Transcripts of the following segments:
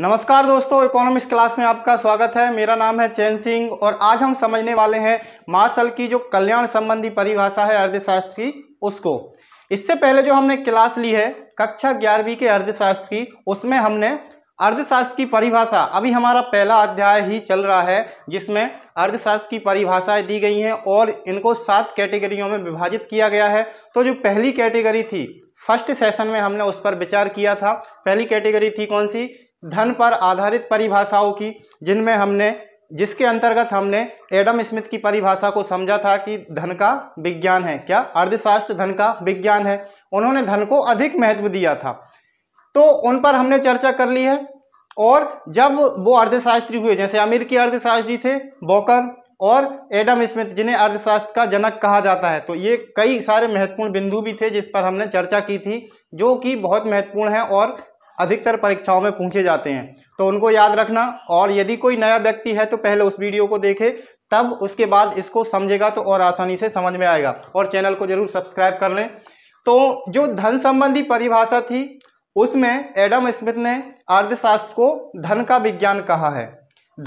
नमस्कार दोस्तों economics class में आपका स्वागत है मेरा नाम है चैन सिंह और आज हम समझने वाले हैं मार्शल की जो कल्याण संबंधी परिभाषा है अर्धशास्त्री उसको इससे पहले जो हमने क्लास ली है कक्षा ग्यारहवीं के की उसमें हमने अर्थशास्त्र की परिभाषा अभी हमारा पहला अध्याय ही चल रहा है जिसमें अर्थशास्त्र की परिभाषाएं दी गई हैं और इनको सात कैटेगरियों में विभाजित किया गया है तो जो पहली कैटेगरी थी फर्स्ट सेशन में हमने उस पर विचार किया था पहली कैटेगरी थी कौन सी धन पर आधारित परिभाषाओं की जिनमें हमने जिसके अंतर्गत हमने एडम स्मिथ की परिभाषा को समझा था कि धन का विज्ञान है क्या अर्थशास्त्र धन का विज्ञान है उन्होंने धन को अधिक महत्व दिया था तो उन पर हमने चर्चा कर ली है और जब वो अर्थशास्त्री हुए जैसे अमेरिकी अर्थशास्त्री थे बॉकर और एडम स्मिथ जिन्हें अर्थशास्त्र का जनक कहा जाता है तो ये कई सारे महत्वपूर्ण बिंदु भी थे जिस पर हमने चर्चा की थी जो कि बहुत महत्वपूर्ण है और अधिकतर परीक्षाओं में पूछे जाते हैं तो उनको याद रखना और यदि कोई नया व्यक्ति है तो पहले उस वीडियो को देखे तब उसके बाद इसको समझेगा तो और आसानी से समझ में आएगा और चैनल को जरूर सब्सक्राइब कर लें तो जो धन संबंधी परिभाषा थी उसमें एडम स्मिथ ने अर्थशास्त्र को धन का विज्ञान कहा है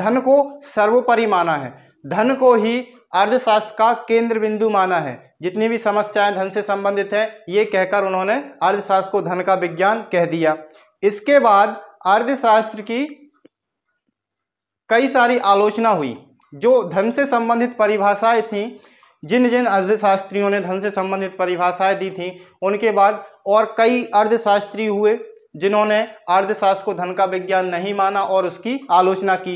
धन को सर्वोपरि माना है धन को ही अर्थशास्त्र का केंद्र बिंदु माना है जितनी भी समस्याएं धन से संबंधित हैं ये कहकर उन्होंने अर्थशास्त्र को धन का विज्ञान कह दिया इसके बाद अर्थशास्त्र की कई सारी आलोचना हुई जो धन से संबंधित परिभाषाएं थीं जिन जिन अर्थशास्त्रियों ने धन से संबंधित परिभाषाएं दी थीं उनके बाद और कई अर्थशास्त्री हुए जिन्होंने अर्थशास्त्र को धन का विज्ञान नहीं माना और उसकी आलोचना की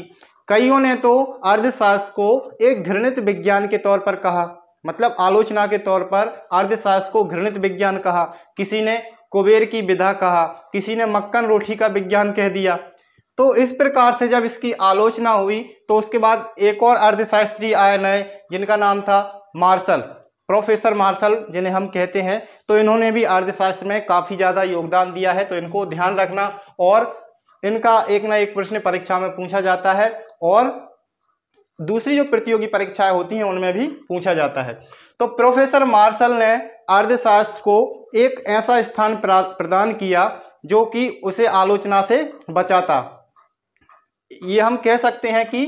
कईयों ने तो अर्थशास्त्र को एक घृणित विज्ञान के तौर पर कहा मतलब आलोचना के तौर पर अर्थशास्त्र को घृणित विज्ञान कहा किसी ने कुबेर की विधा कहा किसी ने मक्कन रोटी का विज्ञान कह दिया तो इस प्रकार से जब इसकी आलोचना हुई तो उसके बाद एक और अर्धशास्त्री आए नए जिनका नाम था मार्शल प्रोफेसर मार्शल जिन्हें हम कहते हैं तो इन्होंने भी अर्धशास्त्र में काफ़ी ज़्यादा योगदान दिया है तो इनको ध्यान रखना और इनका एक ना एक प्रश्न परीक्षा में पूछा जाता है और दूसरी जो प्रतियोगी परीक्षाएं होती हैं उनमें भी पूछा जाता है तो प्रोफेसर मार्शल ने अर्धशास्त्र को एक ऐसा स्थान प्रदान किया जो कि उसे आलोचना से बचाता ये हम कह सकते हैं कि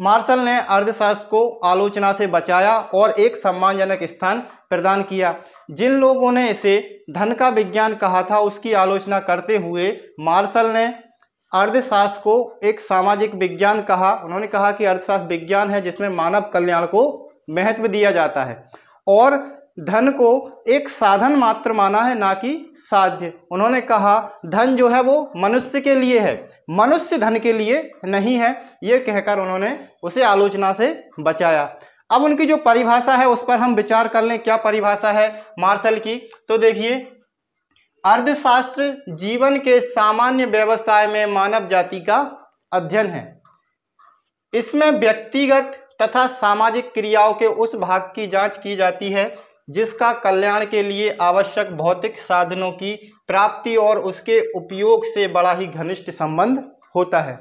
मार्शल ने अर्धशास्त्र को आलोचना से बचाया और एक सम्मानजनक स्थान प्रदान किया जिन लोगों ने इसे धन का विज्ञान कहा था उसकी आलोचना करते हुए मार्शल ने अर्थशास्त्र को एक सामाजिक विज्ञान कहा उन्होंने कहा कि अर्थशास्त्र विज्ञान है जिसमें मानव कल्याण को महत्व दिया जाता है और धन को एक साधन मात्र माना है ना कि साध्य उन्होंने कहा धन जो है वो मनुष्य के लिए है मनुष्य धन के लिए नहीं है ये कहकर उन्होंने उसे आलोचना से बचाया अब उनकी जो परिभाषा है उस पर हम विचार कर लें क्या परिभाषा है मार्शल की तो देखिए अर्थशास्त्र जीवन के सामान्य व्यवसाय में मानव जाति का अध्ययन है इसमें व्यक्तिगत तथा सामाजिक क्रियाओं के उस भाग की जांच की जाती है जिसका कल्याण के लिए आवश्यक भौतिक साधनों की प्राप्ति और उसके उपयोग से बड़ा ही घनिष्ठ संबंध होता है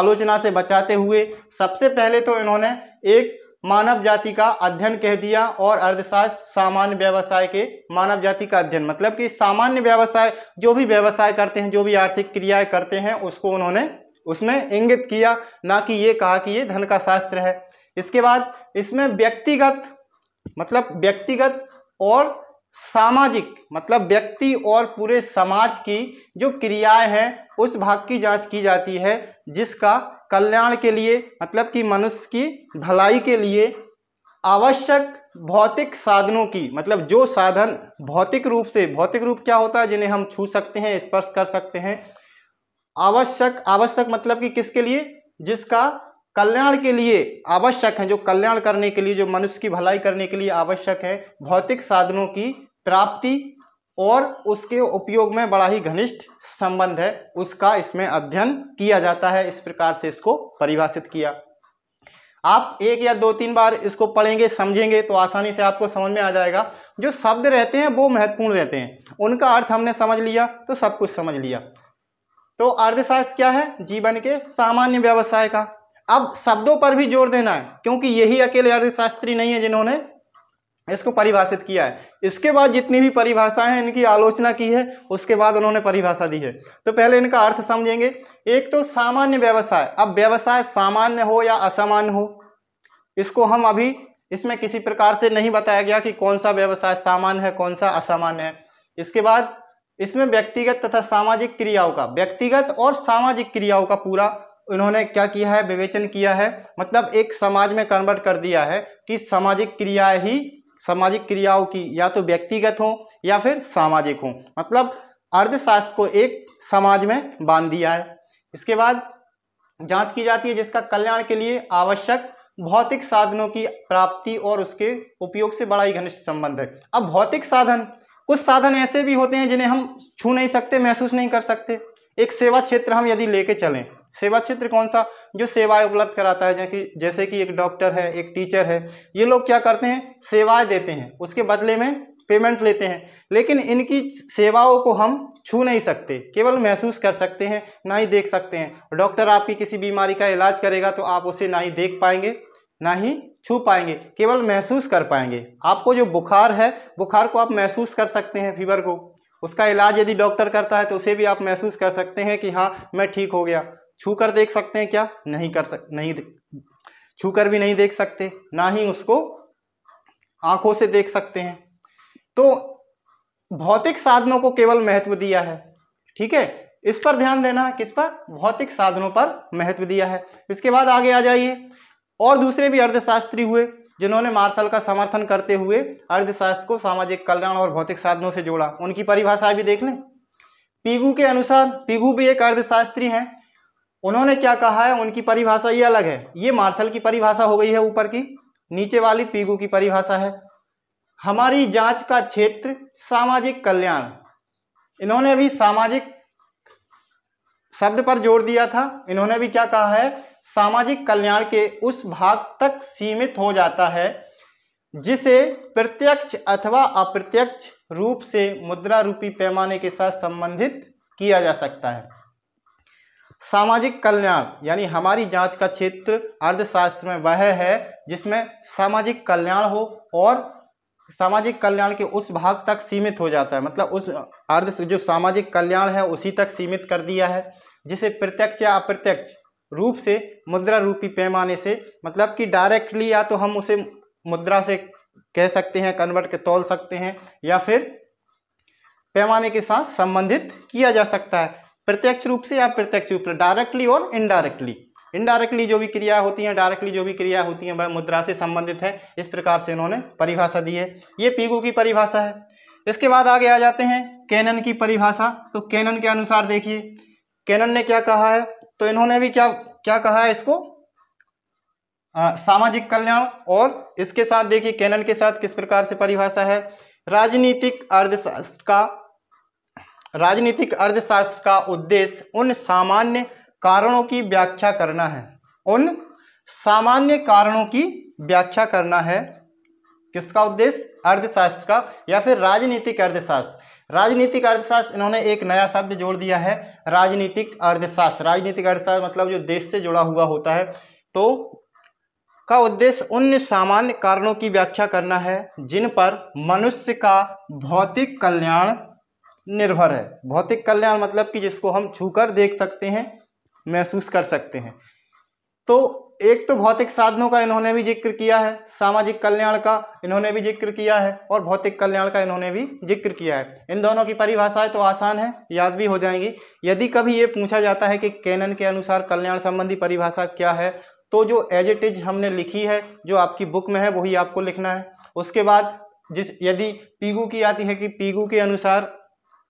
आलोचना से बचाते हुए सबसे पहले तो इन्होंने एक मानव जाति का अध्ययन कह दिया और अर्थशास्त्र सामान्य व्यवसाय के मानव जाति का अध्ययन मतलब कि सामान्य व्यवसाय जो भी व्यवसाय करते हैं जो भी आर्थिक क्रियाएं करते हैं उसको उन्होंने उसमें इंगित किया ना कि ये कहा कि ये धन का शास्त्र है इसके बाद इसमें व्यक्तिगत मतलब व्यक्तिगत और सामाजिक मतलब व्यक्ति और पूरे समाज की जो क्रियाएं हैं उस भाग की जांच की जाती है जिसका कल्याण के लिए मतलब कि मनुष्य की भलाई के लिए आवश्यक भौतिक साधनों की मतलब जो साधन भौतिक रूप से भौतिक रूप क्या होता है जिन्हें हम छू सकते हैं स्पर्श कर सकते हैं आवश्यक आवश्यक मतलब कि किसके लिए जिसका कल्याण के लिए आवश्यक है जो कल्याण करने के लिए जो मनुष्य की भलाई करने के लिए आवश्यक है भौतिक साधनों की प्राप्ति और उसके उपयोग में बड़ा ही घनिष्ठ संबंध है उसका इसमें अध्ययन किया जाता है इस प्रकार से इसको परिभाषित किया आप एक या दो तीन बार इसको पढ़ेंगे समझेंगे तो आसानी से आपको समझ में आ जाएगा जो शब्द रहते हैं वो महत्वपूर्ण रहते हैं उनका अर्थ हमने समझ लिया तो सब कुछ समझ लिया तो अर्थशास्त्र क्या है जीवन के सामान्य व्यवसाय का अब शब्दों पर भी जोर देना है क्योंकि यही अकेले अर्थशास्त्री नहीं है जिन्होंने इसको परिभाषित किया है इसके बाद जितनी भी परिभाषाएं हैं इनकी आलोचना की है उसके बाद उन्होंने परिभाषा दी है तो पहले इनका अर्थ समझेंगे एक तो सामान्य व्यवसाय अब व्यवसाय सामान्य हो या असामान्य हो इसको हम अभी इसमें किसी प्रकार से नहीं बताया गया कि कौन सा व्यवसाय सामान्य है कौन सा असामान्य है इसके बाद इसमें व्यक्तिगत तथा सामाजिक क्रियाओं का व्यक्तिगत और सामाजिक क्रियाओं का पूरा इन्होंने क्या किया है विवेचन किया है मतलब एक समाज में कन्वर्ट कर दिया है कि सामाजिक क्रियाएं ही सामाजिक क्रियाओं की या तो व्यक्तिगत हों या फिर सामाजिक हों मतलब अर्थशास्त्र को एक समाज में बांध दिया है इसके बाद जांच की जाती है जिसका कल्याण के लिए आवश्यक भौतिक साधनों की प्राप्ति और उसके उपयोग से बड़ा ही घनिष्ठ संबंध है अब भौतिक साधन कुछ साधन ऐसे भी होते हैं जिन्हें हम छू नहीं सकते महसूस नहीं कर सकते एक सेवा क्षेत्र हम यदि लेके चलें सेवा क्षेत्र कौन सा जो सेवाएं उपलब्ध कराता है जैसे जैसे कि एक डॉक्टर है एक टीचर है ये लोग क्या करते हैं सेवाएं देते हैं उसके बदले में पेमेंट लेते हैं लेकिन इनकी सेवाओं को हम छू नहीं सकते केवल महसूस कर सकते हैं ना ही देख सकते हैं डॉक्टर आपकी किसी बीमारी का इलाज करेगा तो आप उसे ना ही देख पाएंगे ना ही छू पाएंगे केवल महसूस कर पाएंगे आपको जो बुखार है बुखार को आप महसूस कर सकते हैं फीवर को उसका इलाज यदि डॉक्टर करता है तो उसे भी आप महसूस कर सकते हैं कि हाँ मैं ठीक हो गया छू कर देख सकते हैं क्या नहीं कर सक नहीं छू कर भी नहीं देख सकते ना ही उसको आंखों से देख सकते हैं तो भौतिक साधनों को केवल महत्व दिया है ठीक है इस पर ध्यान देना किस पर भौतिक साधनों पर महत्व दिया है इसके बाद आगे आ जाइए और दूसरे भी अर्थशास्त्री हुए जिन्होंने मार्शल का समर्थन करते हुए अर्थशास्त्र को सामाजिक कल्याण और भौतिक साधनों से जोड़ा उनकी परिभाषा भी देख लें पीगू के अनुसार पीगू भी एक अर्थशास्त्री हैं उन्होंने क्या कहा है उनकी परिभाषा ये अलग है ये मार्शल की परिभाषा हो गई है ऊपर की नीचे वाली पीगू की परिभाषा है हमारी जांच का क्षेत्र सामाजिक कल्याण इन्होंने अभी सामाजिक शब्द पर जोर दिया था इन्होंने भी क्या कहा है सामाजिक कल्याण के उस भाग तक सीमित हो जाता है जिसे प्रत्यक्ष अथवा अप्रत्यक्ष रूप से मुद्रा रूपी पैमाने के साथ संबंधित किया जा सकता है सामाजिक कल्याण यानी हमारी जांच का क्षेत्र अर्थशास्त्र में वह है जिसमें सामाजिक कल्याण हो और सामाजिक कल्याण के उस भाग तक सीमित हो जाता है मतलब उस अर्ध जो सामाजिक कल्याण है उसी तक सीमित कर दिया है जिसे प्रत्यक्ष या अप्रत्यक्ष रूप से मुद्रा रूपी पैमाने से मतलब कि डायरेक्टली या तो हम उसे मुद्रा से कह सकते हैं कन्वर्ट के तोल सकते हैं या फिर पैमाने के साथ संबंधित किया जा सकता है प्रत्यक्ष रूप से या प्रत्यक्ष रूप से डायरेक्टली और इनडायरेक्टली इनडायरेक्टली जो भी क्रिया होती हैं डायरेक्टली जो भी क्रिया होती हैं वह मुद्रा से संबंधित है इस प्रकार से इन्होंने परिभाषा दी है ये पीगू की परिभाषा है इसके बाद आगे आ जाते हैं कैनन की परिभाषा तो कैनन के अनुसार देखिए कैनन ने क्या कहा है तो इन्होंने भी क्या क्या कहा है इसको आ, सामाजिक कल्याण और इसके साथ देखिए कैनन के साथ किस प्रकार से परिभाषा है राजनीतिक अर्थशास्त्र का राजनीतिक अर्थशास्त्र का उद्देश्य उन सामान्य कारणों की व्याख्या करना है उन सामान्य कारणों की व्याख्या करना है किसका उद्देश्य अर्थशास्त्र का या फिर राजनीतिक अर्थशास्त्र राजनीतिक अर्थशास्त्र इन्होंने एक नया शब्द जोड़ दिया है राजनीतिक अर्थशास्त्र राजनीतिक अर्थशास्त्र मतलब जो देश से जुड़ा हुआ होता है तो का उद्देश्य उन सामान्य कारणों की व्याख्या करना है जिन पर मनुष्य का भौतिक कल्याण निर्भर है भौतिक कल्याण मतलब कि जिसको हम छूकर देख सकते हैं महसूस कर सकते हैं तो एक तो भौतिक साधनों का इन्होंने भी जिक्र किया है सामाजिक कल्याण का इन्होंने भी जिक्र किया है और भौतिक कल्याण का इन्होंने भी जिक्र किया है इन दोनों की परिभाषाएं तो आसान है याद भी हो जाएंगी यदि कभी ये पूछा जाता है कि कैनन के अनुसार कल्याण संबंधी परिभाषा क्या है तो जो एजेटिज हमने लिखी है जो आपकी बुक में है वही आपको लिखना है उसके बाद जिस यदि पीगू की आती है कि पीगू के अनुसार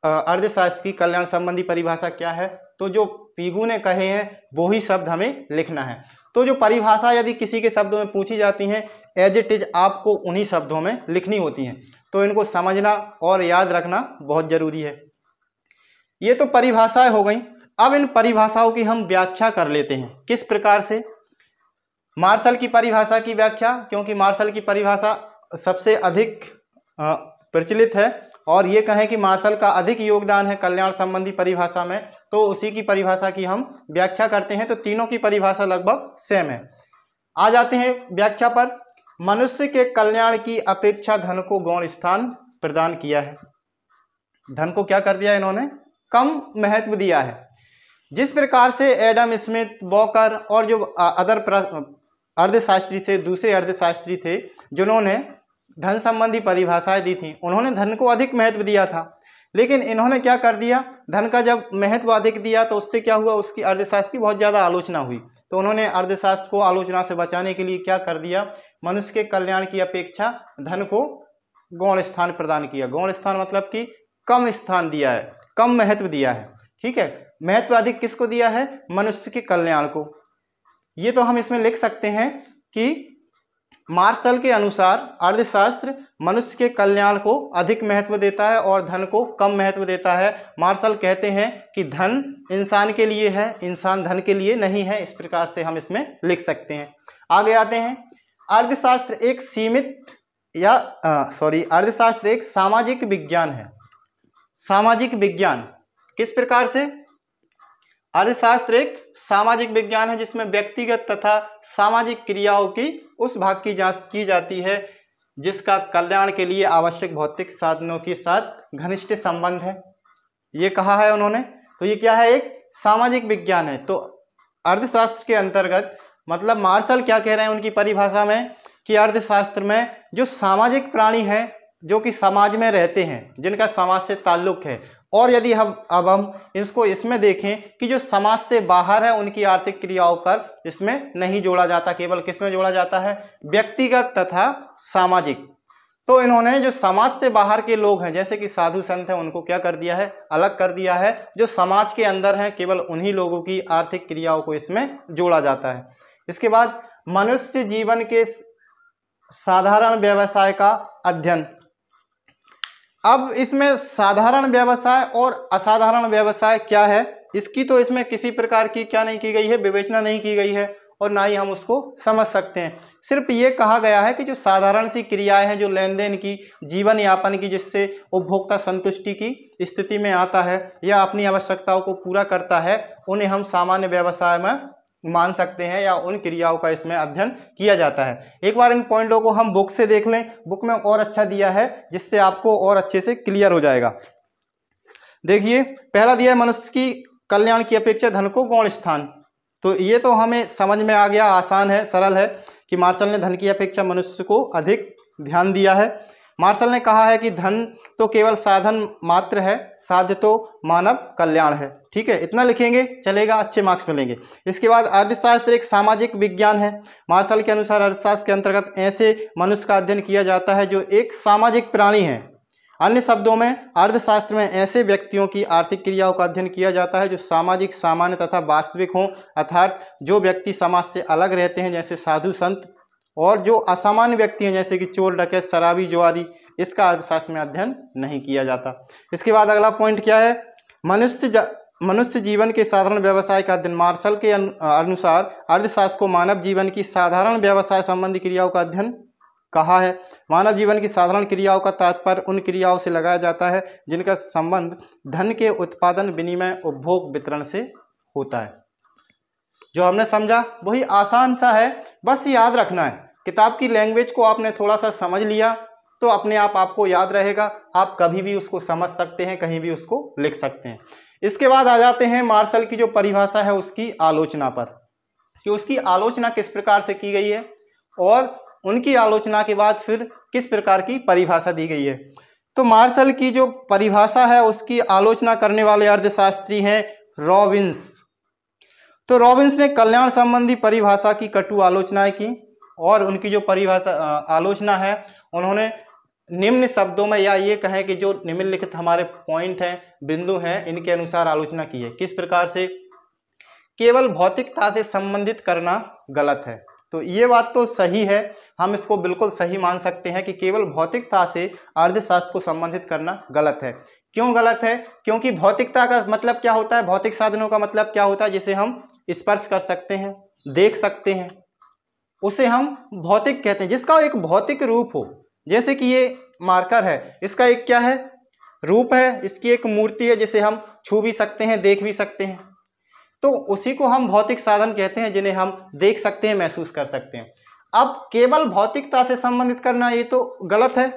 अर्धशास्त्र की कल्याण संबंधी परिभाषा क्या है तो जो पीगु ने कहे हैं वो ही शब्द हमें लिखना है तो जो परिभाषा यदि किसी के शब्दों में पूछी जाती हैं एज इट इज आपको उन्हीं शब्दों में लिखनी होती हैं तो इनको समझना और याद रखना बहुत ज़रूरी है ये तो परिभाषाएं हो गई अब इन परिभाषाओं की हम व्याख्या कर लेते हैं किस प्रकार से मार्शल की परिभाषा की व्याख्या क्योंकि मार्शल की परिभाषा सबसे अधिक प्रचलित है और ये कहें कि मार्शल का अधिक योगदान है कल्याण संबंधी परिभाषा में तो उसी की परिभाषा की हम व्याख्या करते हैं तो तीनों की परिभाषा लगभग सेम है आ जाते हैं व्याख्या पर मनुष्य के कल्याण की अपेक्षा धन को गौण स्थान प्रदान किया है धन को क्या कर दिया इन्होंने कम महत्व दिया है जिस प्रकार से एडम स्मिथ बॉकर और जो अदर अर्धशास्त्री थे दूसरे अर्धशास्त्री थे जिन्होंने धन संबंधी परिभाषाएं दी थी उन्होंने धन को अधिक महत्व दिया था लेकिन इन्होंने क्या कर दिया धन का जब महत्व अधिक दिया तो उससे क्या हुआ उसकी अर्धशास्त्र की बहुत ज़्यादा आलोचना हुई तो उन्होंने अर्धशास्त्र को आलोचना से बचाने के लिए क्या कर दिया मनुष्य के कल्याण की अपेक्षा धन को गौण स्थान प्रदान किया गौण स्थान मतलब कि कम स्थान दिया है कम महत्व दिया है ठीक है महत्व अधिक किसको दिया है मनुष्य के कल्याण को ये तो हम इसमें लिख सकते हैं कि मार्शल के अनुसार अर्थशास्त्र मनुष्य के कल्याण को अधिक महत्व देता है और धन को कम महत्व देता है मार्शल कहते हैं कि धन इंसान के लिए है इंसान धन के लिए नहीं है इस प्रकार से हम इसमें लिख सकते हैं आगे आते हैं अर्थशास्त्र एक सीमित या सॉरी अर्थशास्त्र एक सामाजिक विज्ञान है सामाजिक विज्ञान किस प्रकार से अर्थशास्त्र एक सामाजिक विज्ञान है जिसमें व्यक्तिगत तथा सामाजिक क्रियाओं की उस भाग की जांच की जाती है जिसका कल्याण के लिए आवश्यक भौतिक साधनों के साथ घनिष्ठ संबंध है ये कहा है उन्होंने तो ये क्या है एक सामाजिक विज्ञान है तो अर्थशास्त्र के अंतर्गत मतलब मार्शल क्या कह रहे हैं उनकी परिभाषा में कि अर्थशास्त्र में जो सामाजिक प्राणी हैं जो कि समाज में रहते हैं जिनका समाज से ताल्लुक है और यदि हम अब हम इसको इसमें देखें कि जो समाज से बाहर है उनकी आर्थिक क्रियाओं पर इसमें नहीं जोड़ा जाता केवल किसमें जोड़ा जाता है व्यक्तिगत तथा सामाजिक तो इन्होंने जो समाज से बाहर के लोग हैं जैसे कि साधु संत हैं उनको क्या कर दिया है अलग कर दिया है जो समाज के अंदर हैं केवल उन्हीं लोगों की आर्थिक क्रियाओं को इसमें जोड़ा जाता है इसके बाद मनुष्य जीवन के साधारण व्यवसाय का अध्ययन अब इसमें साधारण व्यवसाय और असाधारण व्यवसाय क्या है इसकी तो इसमें किसी प्रकार की क्या नहीं की गई है विवेचना नहीं की गई है और ना ही हम उसको समझ सकते हैं सिर्फ ये कहा गया है कि जो साधारण सी क्रियाएं हैं जो लेन देन की जीवन यापन की जिससे उपभोक्ता संतुष्टि की स्थिति में आता है या अपनी आवश्यकताओं को पूरा करता है उन्हें हम सामान्य व्यवसाय में मान सकते हैं या उन क्रियाओं का इसमें अध्ययन किया जाता है एक बार इन पॉइंटों को हम बुक से देख लें बुक में और अच्छा दिया है जिससे आपको और अच्छे से क्लियर हो जाएगा देखिए पहला दिया है मनुष्य की कल्याण की अपेक्षा धन को गौण स्थान तो ये तो हमें समझ में आ गया आसान है सरल है कि मार्शल ने धन की अपेक्षा मनुष्य को अधिक ध्यान दिया है मार्शल ने कहा है कि धन तो केवल साधन मात्र है साध्य तो मानव कल्याण है ठीक है इतना लिखेंगे चलेगा अच्छे मार्क्स मिलेंगे इसके बाद अर्थशास्त्र एक सामाजिक विज्ञान है मार्शल के अनुसार अर्थशास्त्र के अंतर्गत ऐसे मनुष्य का अध्ययन किया जाता है जो एक सामाजिक प्राणी है अन्य शब्दों में अर्थशास्त्र में ऐसे व्यक्तियों की आर्थिक क्रियाओं का अध्ययन किया जाता है जो सामाजिक सामान्य तथा वास्तविक हों अर्थात जो व्यक्ति समाज से अलग रहते हैं जैसे साधु संत और जो असामान्य व्यक्ति हैं जैसे कि चोर डकैत शराबी जुआरी इसका अर्थशास्त्र में अध्ययन नहीं किया जाता इसके बाद अगला पॉइंट क्या है मनुष्य मनुष्य जीवन के साधारण व्यवसाय का अध्ययन मार्शल के अनुसार अर्थशास्त्र को मानव जीवन की साधारण व्यवसाय संबंधी क्रियाओं का अध्ययन कहा है मानव जीवन की साधारण क्रियाओं का तात्पर्य उन क्रियाओं से लगाया जाता है जिनका संबंध धन के उत्पादन विनिमय उपभोग वितरण से होता है जो हमने समझा वही आसान सा है बस याद रखना है किताब की लैंग्वेज को आपने थोड़ा सा समझ लिया तो अपने आप आपको याद रहेगा आप कभी भी उसको समझ सकते हैं कहीं भी उसको लिख सकते हैं इसके बाद आ जाते हैं मार्शल की जो परिभाषा है उसकी आलोचना पर कि उसकी आलोचना किस प्रकार से की गई है और उनकी आलोचना के बाद फिर किस प्रकार की परिभाषा दी गई है तो मार्शल की जो परिभाषा है उसकी आलोचना करने वाले अर्थशास्त्री हैं रॉबिन्स तो रॉबिन्स ने कल्याण संबंधी परिभाषा की कटु आलोचनाएं की और उनकी जो परिभाषा आलोचना है उन्होंने निम्न शब्दों में या ये कहें कि जो निम्नलिखित हमारे पॉइंट हैं बिंदु हैं इनके अनुसार आलोचना की है किस प्रकार से केवल भौतिकता से संबंधित करना गलत है तो ये बात तो सही है हम इसको बिल्कुल सही मान सकते हैं कि केवल भौतिकता से अर्थशास्त्र को संबंधित करना गलत है क्यों गलत है क्योंकि भौतिकता का मतलब क्या होता है भौतिक साधनों का मतलब क्या होता है जिसे हम स्पर्श कर सकते हैं देख सकते हैं उसे हम भौतिक कहते हैं जिसका एक भौतिक रूप हो जैसे कि ये मार्कर है इसका एक क्या है रूप है इसकी एक मूर्ति है जिसे हम छू भी सकते हैं देख भी सकते हैं तो उसी को हम भौतिक साधन कहते हैं जिन्हें हम देख सकते हैं महसूस कर सकते हैं अब केवल भौतिकता से संबंधित करना ये तो गलत है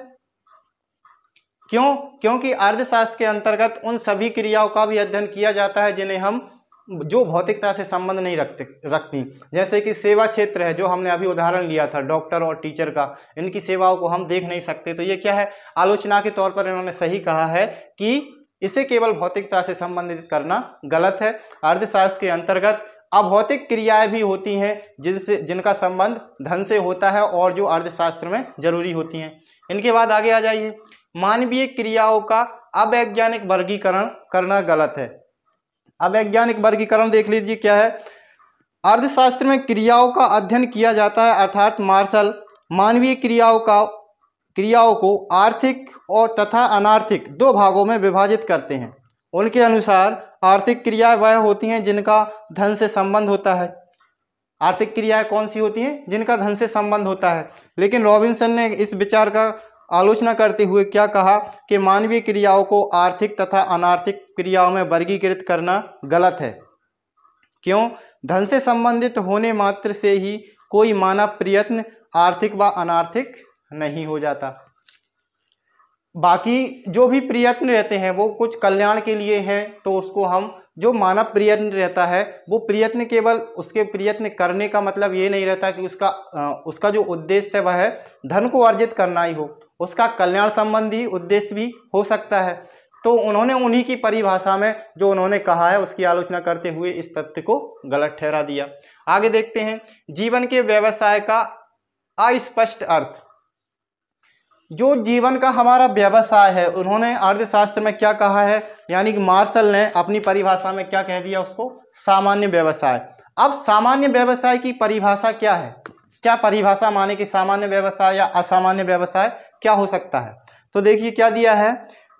क्यों क्योंकि अर्धशास्त्र के अंतर्गत उन सभी क्रियाओं का भी अध्ययन किया जाता है जिन्हें हम जो भौतिकता से संबंध नहीं रखते रखती जैसे कि सेवा क्षेत्र है जो हमने अभी उदाहरण लिया था डॉक्टर और टीचर का इनकी सेवाओं को हम देख नहीं सकते तो ये क्या है आलोचना के तौर पर इन्होंने सही कहा है कि इसे केवल भौतिकता से संबंधित करना गलत है अर्थशास्त्र के अंतर्गत अभौतिक क्रियाएं भी होती हैं जिनसे जिनका संबंध धन से होता है और जो अर्थशास्त्र में जरूरी होती हैं इनके बाद आगे आ जाइए मानवीय क्रियाओं का अवैज्ञानिक वर्गीकरण करना गलत है अवैज्ञानिक वर्गीकरण देख लीजिए क्या है अर्थशास्त्र में क्रियाओं का अध्ययन किया जाता है अर्थात मार्शल मानवीय क्रियाओं का क्रियाओं को आर्थिक और तथा अनार्थिक दो भागों में विभाजित करते हैं उनके अनुसार आर्थिक क्रियाएं वह होती हैं जिनका धन से संबंध होता है आर्थिक क्रियाएं कौन सी होती हैं जिनका धन से संबंध होता है लेकिन रॉबिन्सन ने इस विचार का आलोचना करते हुए क्या कहा कि मानवीय क्रियाओं को आर्थिक तथा अनार्थिक क्रियाओं में वर्गीकृत करना गलत है क्यों धन से संबंधित होने मात्र से ही कोई मानव प्रयत्न आर्थिक व अनार्थिक नहीं हो जाता बाकी जो भी प्रयत्न रहते हैं वो कुछ कल्याण के लिए हैं तो उसको हम जो मानव प्रयत्न रहता है वो प्रयत्न केवल उसके प्रयत्न करने का मतलब ये नहीं रहता कि उसका उसका जो उद्देश्य वह है धन को अर्जित करना ही हो उसका कल्याण संबंधी उद्देश्य भी हो सकता है तो उन्होंने उन्हीं की परिभाषा में जो उन्होंने कहा है उसकी आलोचना करते हुए इस तथ्य को गलत ठहरा दिया आगे देखते हैं जीवन के व्यवसाय का अस्पष्ट अर्थ जो जीवन का हमारा व्यवसाय है उन्होंने अर्थशास्त्र में क्या कहा है यानी कि मार्शल ने अपनी परिभाषा में क्या कह दिया उसको सामान्य व्यवसाय अब सामान्य व्यवसाय की परिभाषा क्या है क्या परिभाषा माने कि सामान्य व्यवसाय या असामान्य व्यवसाय क्या हो सकता है तो देखिए क्या दिया है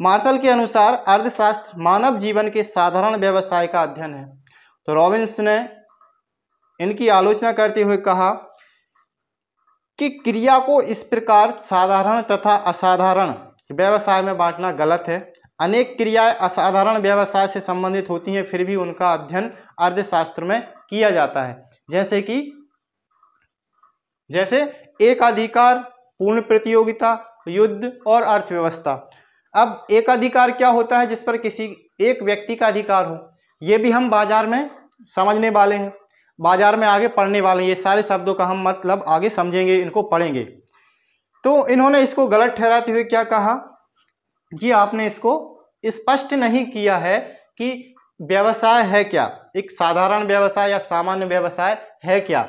मार्शल के अनुसार अर्थशास्त्र मानव जीवन के साधारण व्यवसाय का अध्ययन है तो रॉबिन्स ने इनकी आलोचना करते हुए कहा कि क्रिया को इस प्रकार साधारण तथा असाधारण व्यवसाय में बांटना गलत है अनेक क्रियाएं असाधारण व्यवसाय से संबंधित होती हैं फिर भी उनका अध्ययन अर्थशास्त्र में किया जाता है जैसे कि जैसे एकाधिकार पूर्ण प्रतियोगिता युद्ध और अर्थव्यवस्था अब एक अधिकार क्या होता है जिस पर किसी एक व्यक्ति का अधिकार हो ये भी हम बाजार में समझने वाले हैं बाजार में आगे पढ़ने वाले हैं ये सारे शब्दों का हम मतलब आगे समझेंगे इनको पढ़ेंगे तो इन्होंने इसको गलत ठहराते हुए क्या कहा कि आपने इसको स्पष्ट नहीं किया है कि व्यवसाय है क्या एक साधारण व्यवसाय या सामान्य व्यवसाय है क्या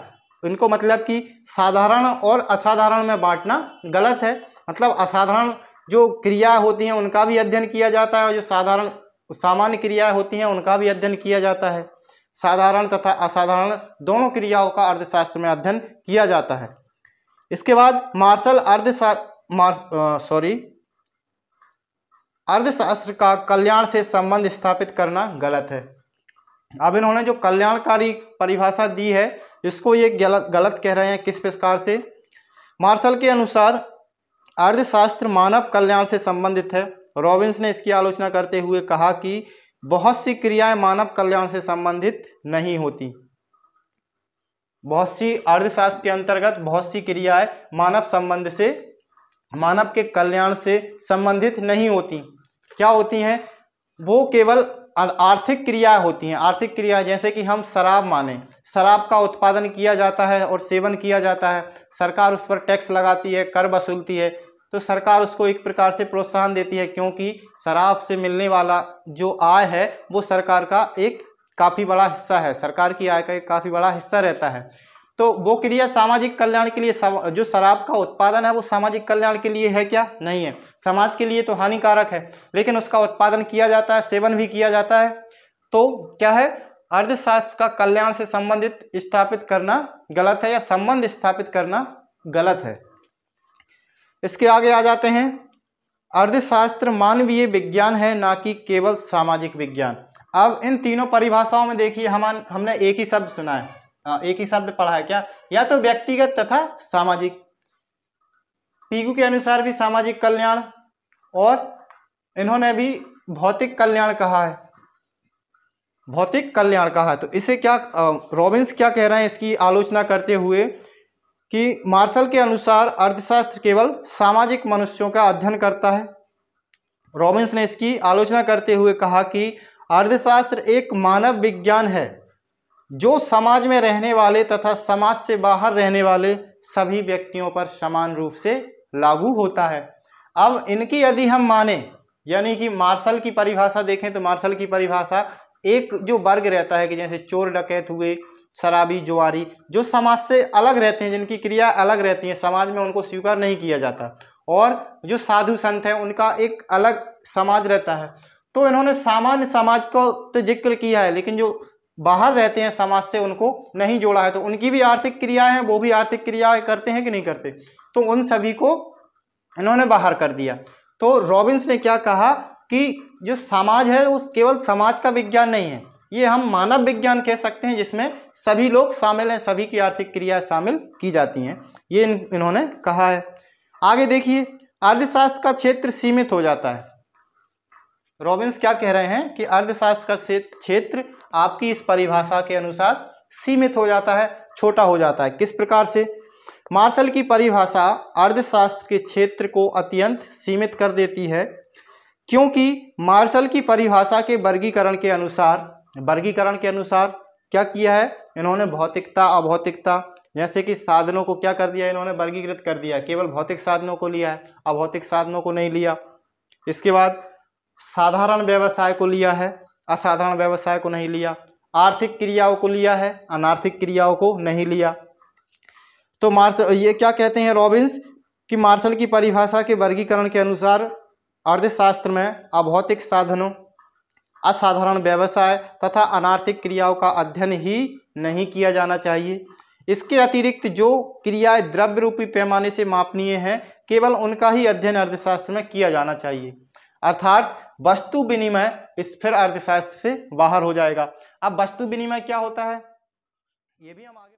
इनको मतलब कि साधारण और असाधारण में बांटना गलत है मतलब असाधारण जो क्रिया होती हैं उनका भी अध्ययन किया जाता है और जो साधारण सामान्य क्रिया होती हैं उनका भी अध्ययन किया जाता है साधारण तथा असाधारण दोनों क्रियाओं का अर्थशास्त्र में अध्ययन किया जाता है इसके बाद मार्शल अर्धशा सॉरी अर्धशास्त्र का कल्याण से संबंध स्थापित करना गलत है अब इन्होंने जो कल्याणकारी परिभाषा दी है इसको ये गलत गलत कह रहे हैं किस प्रकार से मार्शल के अनुसार अर्थशास्त्र मानव कल्याण से संबंधित है रॉबिन्स ने इसकी आलोचना करते हुए कहा कि बहुत सी क्रियाएं मानव कल्याण से संबंधित नहीं होती बहुत सी अर्थशास्त्र के अंतर्गत बहुत सी क्रियाएं मानव संबंध से मानव के कल्याण से संबंधित नहीं होती क्या होती हैं वो केवल आर्थिक क्रिया होती हैं आर्थिक क्रिया जैसे कि हम शराब माने शराब का उत्पादन किया जाता है और सेवन किया जाता है सरकार उस पर टैक्स लगाती है कर वसूलती है तो सरकार उसको एक प्रकार से प्रोत्साहन देती है क्योंकि शराब से मिलने वाला जो आय है वो सरकार का एक काफ़ी बड़ा हिस्सा है सरकार की आय का एक काफ़ी बड़ा हिस्सा रहता है तो वो क्रिया सामाजिक कल्याण के लिए जो शराब का उत्पादन है वो सामाजिक कल्याण के लिए है क्या नहीं है समाज के लिए तो हानिकारक है लेकिन उसका उत्पादन किया जाता है सेवन भी किया जाता है तो क्या है अर्थशास्त्र का कल्याण से संबंधित स्थापित करना गलत है या संबंध स्थापित करना गलत है इसके आगे आ जाते हैं अर्थशास्त्र मानवीय विज्ञान है ना कि केवल सामाजिक विज्ञान अब इन तीनों परिभाषाओं में देखिए हम हमने एक ही शब्द सुना है हाँ, एक ही शब्द पढ़ा है क्या या तो व्यक्तिगत तथा सामाजिक पीगू के अनुसार भी सामाजिक कल्याण और इन्होंने भी भौतिक कल्याण कहा है भौतिक कल्याण कहा है तो इसे क्या रॉबिन्स क्या कह रहे हैं इसकी आलोचना करते हुए कि मार्शल के अनुसार अर्थशास्त्र केवल सामाजिक मनुष्यों का अध्ययन करता है रॉबिन्स ने इसकी आलोचना करते हुए कहा कि अर्थशास्त्र एक मानव विज्ञान है जो समाज में रहने वाले तथा समाज से बाहर रहने वाले सभी व्यक्तियों पर समान रूप से लागू होता है अब इनकी यदि हम माने यानी कि मार्शल की परिभाषा देखें तो मार्शल की परिभाषा एक जो वर्ग रहता है कि जैसे चोर डकैत हुए शराबी जुआरी जो समाज से अलग रहते हैं जिनकी क्रिया अलग रहती है समाज में उनको स्वीकार नहीं किया जाता और जो साधु संत हैं उनका एक अलग समाज रहता है तो इन्होंने सामान्य समाज को तो जिक्र किया है लेकिन जो बाहर रहते हैं समाज से उनको नहीं जोड़ा है तो उनकी भी आर्थिक क्रियाएं हैं वो भी आर्थिक क्रियाएं करते हैं कि नहीं करते तो उन सभी को इन्होंने बाहर कर दिया तो रॉबिन्स ने क्या कहा कि जो समाज है उस केवल समाज का विज्ञान नहीं है ये हम मानव विज्ञान कह सकते हैं जिसमें सभी लोग शामिल हैं सभी की आर्थिक क्रियाएं शामिल की जाती हैं ये इन, इन्होंने कहा है आगे देखिए अर्थशास्त्र का क्षेत्र सीमित हो जाता है रॉबिन्स क्या कह रहे हैं कि अर्थशास्त्र का क्षेत्र आपकी इस परिभाषा के अनुसार सीमित हो जाता है छोटा हो जाता है किस प्रकार से मार्शल की परिभाषा अर्थशास्त्र के क्षेत्र को अत्यंत सीमित कर देती है क्योंकि मार्शल की परिभाषा के वर्गीकरण के अनुसार वर्गीकरण के अनुसार क्या किया है इन्होंने भौतिकता अभौतिकता जैसे कि साधनों को क्या कर दिया इन्होंने वर्गीकृत कर दिया केवल भौतिक साधनों को लिया है अभौतिक साधनों को नहीं लिया इसके बाद साधारण व्यवसाय को लिया है असाधारण व्यवसाय को नहीं लिया आर्थिक क्रियाओं को लिया है अनार्थिक क्रियाओं को नहीं लिया तो मार्शल ये क्या कहते हैं रॉबिन्स कि मार्शल की परिभाषा के वर्गीकरण के अनुसार अर्थशास्त्र में अभौतिक साधनों असाधारण व्यवसाय तथा अनार्थिक क्रियाओं का अध्ययन ही नहीं किया जाना चाहिए इसके अतिरिक्त जो क्रियाएं द्रव्य रूपी पैमाने से मापनीय हैं केवल उनका ही अध्ययन अर्थशास्त्र में किया जाना चाहिए अर्थात वस्तु विनिमय फिर अर्थशास्त्र से बाहर हो जाएगा अब वस्तु विनिमय क्या होता है ये भी हम